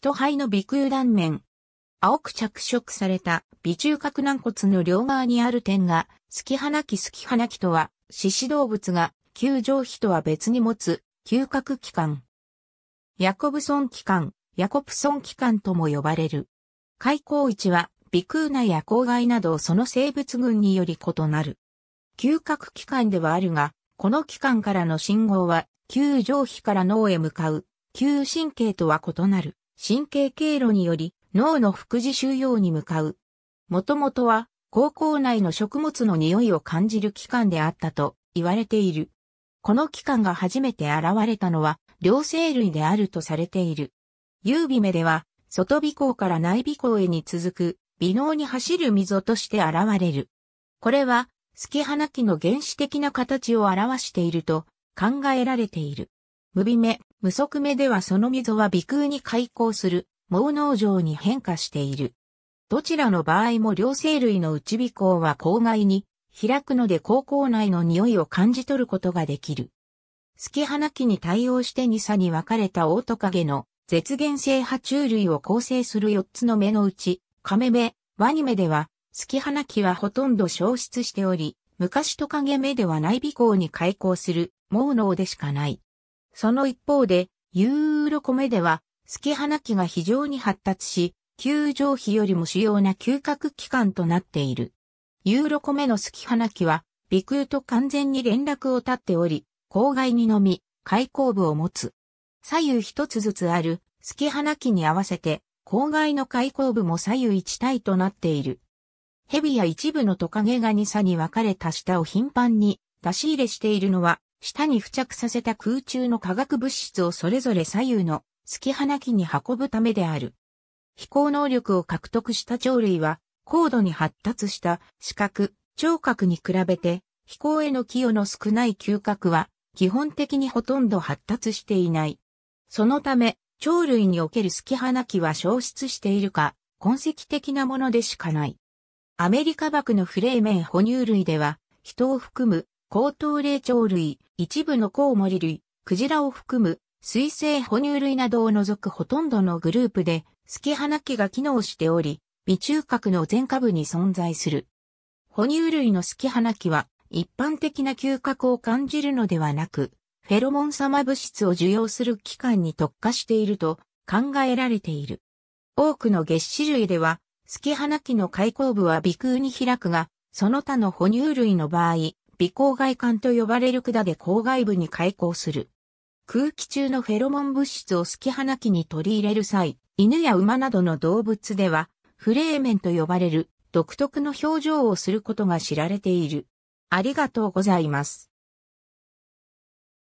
人肺の鼻腔断面。青く着色された鼻中核軟骨の両側にある点が、スキ花木スキ花木とは、獅子動物が、球状皮とは別に持つ、嗅覚器官。ヤコブソン器官、ヤコブソン器官とも呼ばれる。開口位置は、鼻腔内や口外などその生物群により異なる。嗅覚器官ではあるが、この器官からの信号は、球状皮から脳へ向かう、球神経とは異なる。神経経路により脳の副次収容に向かう。もともとは高校内の食物の匂いを感じる器官であったと言われている。この器官が初めて現れたのは両生類であるとされている。優美目では外鼻孔から内鼻孔へに続く微脳に走る溝として現れる。これは、月花木の原始的な形を表していると考えられている。無微目、無足目ではその溝は微空に開口する、毛脳状に変化している。どちらの場合も両生類の内鼻孔は口外に開くので口腔内の匂いを感じ取ることができる。隙キハに対応して2差に分かれたオオトカゲの絶限性爬虫類を構成する4つの目のうち、カメ目、ワニ目では、隙キハはほとんど消失しており、昔トカゲ目では内鼻孔に開口する、毛脳でしかない。その一方で、ユーロ米では、スキ花期が非常に発達し、球場費よりも主要な嗅覚器官となっている。ユーロ米のスキ花期は、鼻腔と完全に連絡を立っており、口外にのみ、開口部を持つ。左右一つずつある、スキ花期に合わせて、口外の開口部も左右一体となっている。蛇や一部のトカゲが2差に分かれた舌を頻繁に出し入れしているのは下に付着させた空中の化学物質をそれぞれ左右のき花機に運ぶためである。飛行能力を獲得した鳥類は、高度に発達した視覚、聴覚に比べて、飛行への寄与の少ない嗅覚は、基本的にほとんど発達していない。そのため、鳥類におけるすき花ナ機は消失しているか、痕跡的なものでしかない。アメリカバのフレーメン哺乳類では、人を含む高等霊長類、一部のコウモリ類、クジラを含む水生哺乳類などを除くほとんどのグループで、スキハナ器が機能しており、微中核の全下部に存在する。哺乳類のスキハナ器は、一般的な嗅覚を感じるのではなく、フェロモン様物質を受容する器官に特化していると考えられている。多くの月脂類では、スキハナ器の開口部は鼻腔に開くが、その他の哺乳類の場合、微光外管と呼ばれる管で光外部に開口する。空気中のフェロモン物質をすきハ器に取り入れる際、犬や馬などの動物では、フレーメンと呼ばれる独特の表情をすることが知られている。ありがとうございます。